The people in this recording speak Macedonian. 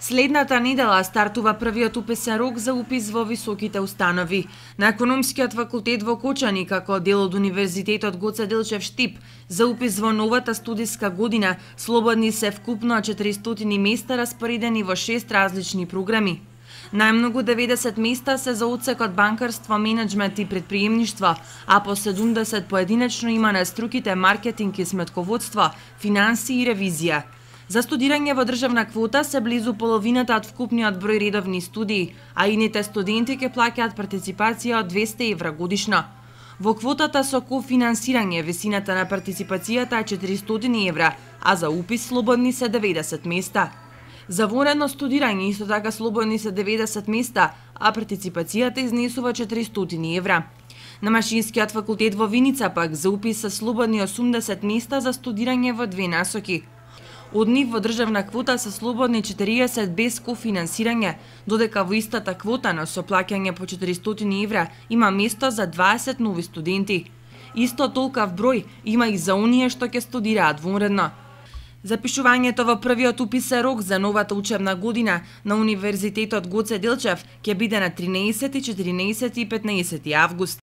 Следната недела стартува првиот уписен рок за упис во високите установи. На Економскиот факултет во Кочани, како дел од Универзитетот Гоце Делчев Штип, за упис во новата студиска година слободни се вкупно 400 места распоредени во шест различни програми. Најмногу 90 места се за одсекот банкарство, менеджмент и предприемништво, а по 70 поединечно има на струките маркетинг и сметководство, финанси и ревизија. За студирање во државна квота се близу половината од вкупниот број редовни студии, а ините студенти ќе плаќаат партиципација од 200 евра годишно. Во квотата со кофинансирање висината на партиципацијата е 400 евра, а за упис слободни се 90 места. За воредно студирање исто така слободни се 90 места, а партиципацијата изнесува 400 евра. На Машинскиот факултет во Виница пак за упис се слободни 80 места за студирање во две насоки – Од нив во државна квота се слободни 40 без кофинансирање, додека во истата квота на соплаќање по 400 евра има место за 20 нови студенти. Исто в број има и за оние што ќе студираат вонредно. Запишувањето во првиот уписе рок за новата учебна година на Универзитетот Гоце Делчев ќе биде на 13, 14 и 15 август.